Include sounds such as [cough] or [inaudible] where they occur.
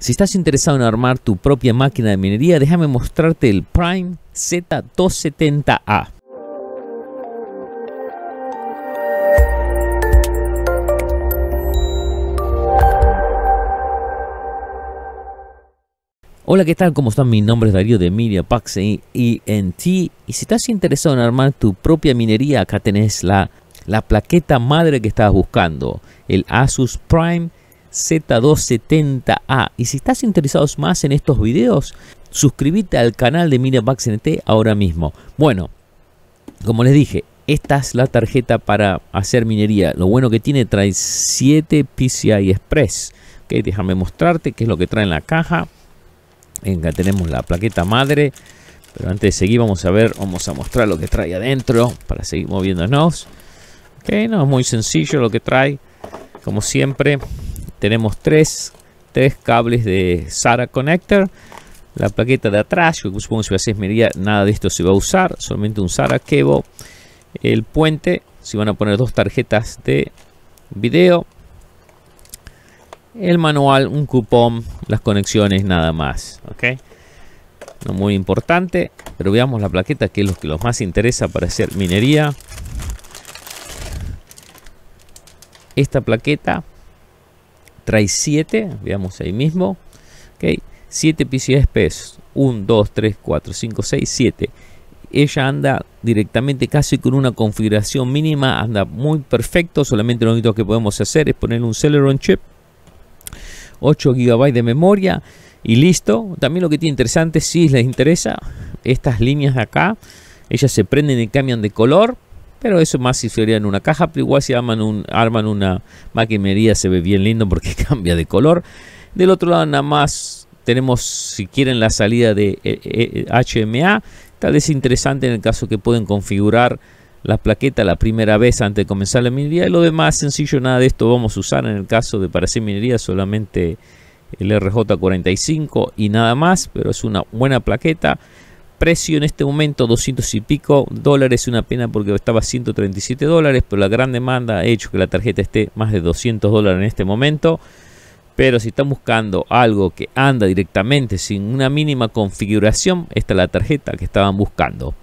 Si estás interesado en armar tu propia máquina de minería, déjame mostrarte el Prime Z270A. Hola, ¿qué tal? ¿Cómo están? Mi nombre es Darío de Media Pax ENT. E y si estás interesado en armar tu propia minería, acá tenés la, la plaqueta madre que estabas buscando, el Asus Prime Z270A. Y si estás interesados más en estos videos, suscríbete al canal de Miramax NT ahora mismo. Bueno, como les dije, esta es la tarjeta para hacer minería. Lo bueno que tiene, trae 7 PCI Express. Okay, déjame mostrarte qué es lo que trae en la caja. Venga, tenemos la plaqueta madre. Pero antes de seguir vamos a ver, vamos a mostrar lo que trae adentro para seguir moviéndonos. que no, es muy sencillo lo que trae. Como siempre, tenemos tres, cables de Sara connector. La plaqueta de atrás, yo supongo que si haces minería nada de esto se va a usar, solamente un Sara Kevo. El puente, si van a poner dos tarjetas de video. El manual, un cupón, las conexiones, nada más. No muy importante, pero veamos la plaqueta que es lo que los más interesa para hacer minería. Esta plaqueta trae 7, veamos ahí mismo, ¿ok? 7 PCI 1, 2, 3, 4, 5, 6, 7. Ella anda directamente casi con una configuración mínima, anda muy perfecto, solamente lo único que podemos hacer es poner un Celeron chip, 8 GB de memoria y listo. También lo que tiene interesante, si les interesa, estas líneas de acá, ellas se prenden y cambian de color, pero eso más si haría en una caja, pero igual si arman, un, arman una maquinería se ve bien lindo porque [laughs] cambia de color. Del otro lado nada más tenemos, si quieren, la salida de HMA. Eh, eh, eh, Tal vez interesante en el caso que pueden configurar la plaqueta la primera vez antes de comenzar la minería. Y lo demás sencillo, nada de esto vamos a usar en el caso de para hacer minería solamente el RJ45 y nada más, pero es una buena plaqueta precio en este momento, 200 y pico dólares, una pena porque estaba 137 dólares, pero la gran demanda ha hecho que la tarjeta esté más de 200 dólares en este momento. Pero si están buscando algo que anda directamente sin una mínima configuración, esta es la tarjeta que estaban buscando.